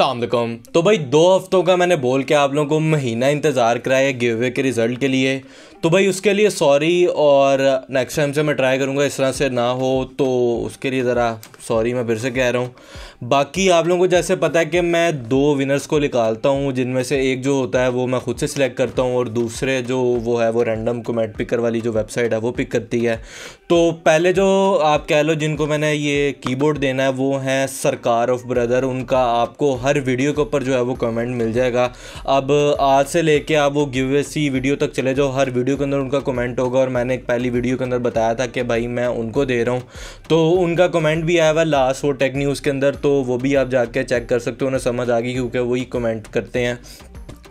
सामकम तो भाई दो हफ्तों का मैंने बोल के आप लोगों को महीना इंतज़ार कराया गिव अवे के रिज़ल्ट के लिए तो भाई उसके लिए सॉरी और नेक्स्ट टाइम से मैं ट्राई करूँगा इस तरह से ना हो तो उसके लिए ज़रा सॉरी मैं फिर से कह रहा हूँ बाकी आप लोगों को जैसे पता है कि मैं दो विनर्स को निकालता हूँ जिनमें से एक जो होता है वो मैं खुद से सिलेक्ट करता हूँ और दूसरे जो वो है वो रैंडम कमेंट पिकर वाली जो वेबसाइट है वो पिक करती है तो पहले जो आप कह लो जिनको मैंने ये कीबोर्ड देना है वो है सरकार ऑफ ब्रदर उनका आपको हर वीडियो के ऊपर जो है वो कमेंट मिल जाएगा अब आज से लेके आप वो गिव सी वीडियो तक चले जाओ हर वीडियो के अंदर उनका कमेंट होगा और मैंने एक पहली वीडियो के अंदर बताया था कि भाई मैं उनको दे रहा हूँ तो उनका कमेंट भी आया हुआ लास्ट वो टेक न्यूज़ के अंदर तो तो वो भी आप जाके चेक कर सकते हो उन्हें समझ आ गई क्योंकि वही कमेंट करते हैं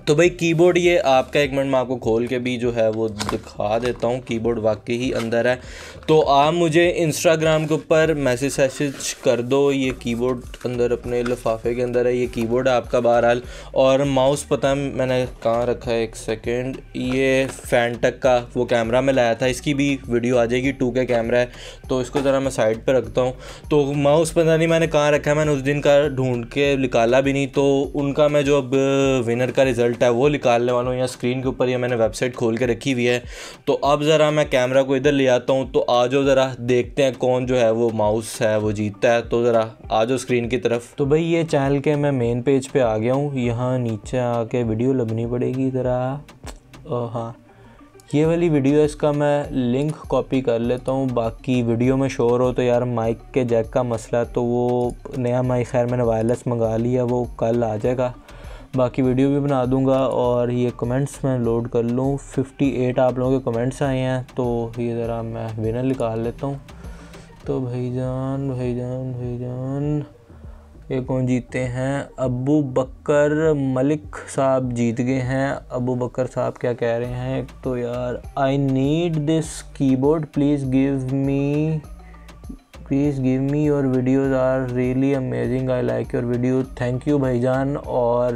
तो भाई कीबोर्ड ये आपका एक मिनट मैं आपको खोल के भी जो है वो दिखा देता हूँ कीबोर्ड वाकई ही अंदर है तो आप मुझे इंस्टाग्राम के ऊपर मैसेज वैसेज कर दो ये कीबोर्ड अंदर अपने लिफाफे के अंदर है ये कीबोर्ड है आपका बहरहाल और माउस पता है मैंने कहाँ रखा है एक सेकेंड ये फैंटक का वो कैमरा में लाया था इसकी भी वीडियो आ जाएगी टू के कैमरा है तो इसको ज़रा मैं साइड पर रखता हूँ तो माउस पता नहीं मैंने कहाँ रखा है मैंने उस दिन का ढूंढ के निकाला भी नहीं तो उनका मैं जो अब विनर का रिज़ल्ट मिलता है वो निकालने वाला हूँ या स्क्रीन के ऊपर ये मैंने वेबसाइट खोल के रखी हुई है तो अब ज़रा मैं कैमरा को इधर ले आता हूँ तो आ जाओ ज़रा देखते हैं कौन जो है वो माउस है वो जीतता है तो ज़रा आ जाओ स्क्रीन की तरफ तो भाई ये चैनल के मैं मेन पेज पर पे आ गया हूँ यहाँ नीचे आके वीडियो लगनी पड़ेगी ज़रा हाँ ये वाली वीडियो इसका मैं लिंक कॉपी कर लेता हूँ बाकी वीडियो में शोर हो तो यार माइक के जैक का मसला तो वो नया माइक खैर मैंने वायरलेस मंगा लिया वो कल आ जाएगा बाकी वीडियो भी बना दूंगा और ये कमेंट्स मैं लोड कर लूँ 58 आप लोगों के कमेंट्स आए हैं तो ये ज़रा मैं विनर निकाल लेता हूँ तो भाई जान जान भाई भाईजान ये कौन जीते हैं अबू बकर मलिक साहब जीत गए हैं अबू बकर साहब क्या कह रहे हैं तो यार I need this keyboard please give me please give me your videos are really amazing I like your video thank you भाईजान और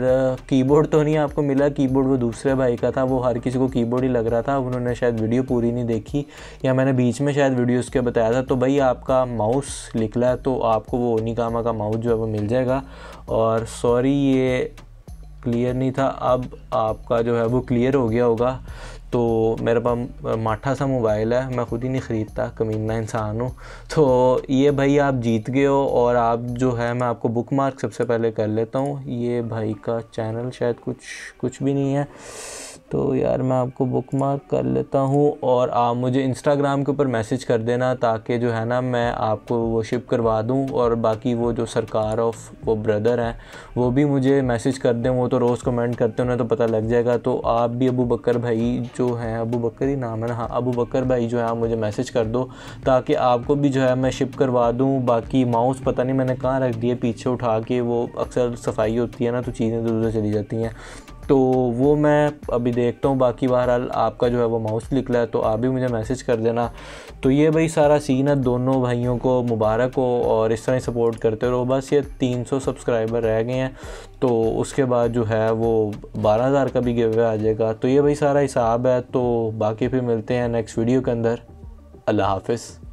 कीबोर्ड uh, तो नहीं आपको मिला कीबोर्ड वो दूसरे भाई का था वो हर किसी को कीबोर्ड ही लग रहा था उन्होंने शायद वीडियो पूरी नहीं देखी या मैंने बीच में शायद वीडियो उसके बताया था तो भाई आपका माउस निकला है तो आपको वो ओनिकामा का माउस जो है वो मिल जाएगा और सॉरी ये क्लियर नहीं था अब आपका जो है वो क्लियर हो गया होगा तो मेरे पास माठा सा मोबाइल है मैं ख़ुद ही नहीं ख़रीदता कमीना इंसान हूँ तो ये भाई आप जीत गए हो और आप जो है मैं आपको बुक मार्क सबसे पहले कर लेता हूँ ये भाई का चैनल शायद कुछ कुछ भी नहीं है तो यार मैं आपको बुक मार्क कर लेता हूँ और आप मुझे इंस्टाग्राम के ऊपर मैसेज कर देना ताकि जो है ना मैं आपको वो शिप करवा दूँ और बाकी वो जो सरकार ऑफ वो ब्रदर हैं वो भी मुझे मैसेज कर दें वो तो रोज़ कमेंट करते हैं उन्हें तो पता लग जाएगा तो आप भी अबू बकर भाई जो हैं अबू बकर ही नाम है ना हाँ अबू बकर भाई जो है आप मुझे मैसेज कर दो ताकि आपको भी जो है मैं शिप करवा दूँ बाकी माउस पता नहीं मैंने कहाँ रख दिए पीछे उठा के वो अक्सर सफाई होती है ना तो चीज़ें उधर चली जाती हैं तो वो मैं अभी देखता हूँ बाकी बहरहाल आपका जो है वो माउस निकला है तो आप भी मुझे मैसेज कर देना तो ये भाई सारा सीन है दोनों भाइयों को मुबारक हो और इस तरह सपोर्ट करते रहो बस ये 300 सब्सक्राइबर रह गए हैं तो उसके बाद जो है वो 12000 का भी गिव आ जाएगा तो ये भाई सारा हिसाब है तो बाकी फिर मिलते हैं नेक्स्ट वीडियो के अंदर अल्लाह हाफिज़